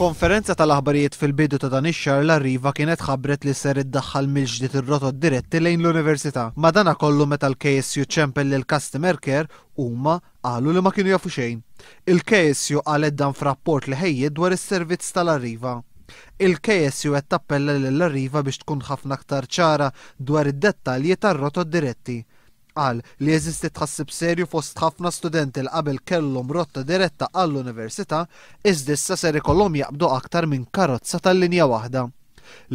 Konferenza tal-aħbarijiet fil-bidu ta' dan ix-xahar l-arriva kienet ħabbret li ser iddaħħal mill-ġdid ir-rotot diretti lejn l-Università. Madana kollu meta l-KSU ċempel lil customer care huma qalu li ma kienu jafu xejn. Il-KSU qalet dan f'rapport li ħejjed dwar is-servizz tal-arriva. Il-KSU qed tappella lill arriva biex tkun ħafna aktar ċara dwar id-dettalji tar-rotot diretti Qal li jeżisti tħassib serju fost ħafna studenti l qabel kellhom rotta diretta għall-università, iżda issa ser ikollhom jaqbdu aktar minn karozza tal-linja waħda.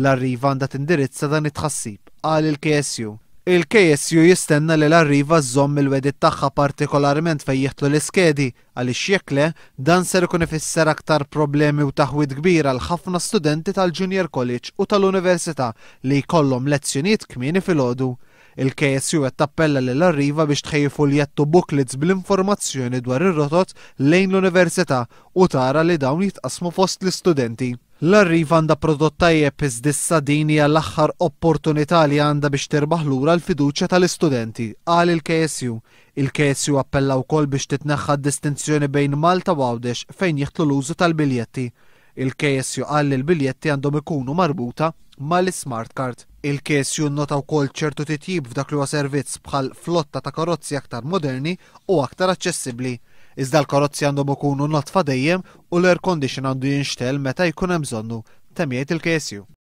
L-arriva għandha tindirizza dan it-tħassib qal il-KSU. Il-KSU jistenna li l-arriva żomm il-wedit tagħha partikolarment fejn jieħdlu l-iskedi għaliex jekk le dan ser ikun ifisser aktar problemi u taħwid kbira għal ħafna studenti tal-Junior College u tal-Università li jkollhom lezzjonijiet kmieni fil-ħodu. Il-KSU qed tappella l arriva biex tħejfu li jattu booklets bl-informazzjoni dwar ir-rotot lejn l-università u tara li dawn jitqasmu fost l-istudenti. L-arriva għanda prodott tajjeb iżdissa din hija l-aħħar opportunità li għanda biex terbaħ lura l-fiduċja tal-istudenti, qal il-KSU. Il-KSU appella wkoll biex titneħħa distinzjoni bejn Malta u Għawdex fejn jieħtlu l-użu tal-biljetti. Il-KSU qal li l-biljetti għandhom ikunu marbuta mal-smart card. Il-kes junnota wkoll ċertu titjib f'dak li huwa servizz bħal flotta ta' karozzi aktar moderni u aktar aċċessibbli. Iżda l-karozzi għandhom ikunu notfa dejjem u l-air condition għandu jinxtel meta jkun hemm bżonnu, temjiet il-kesju.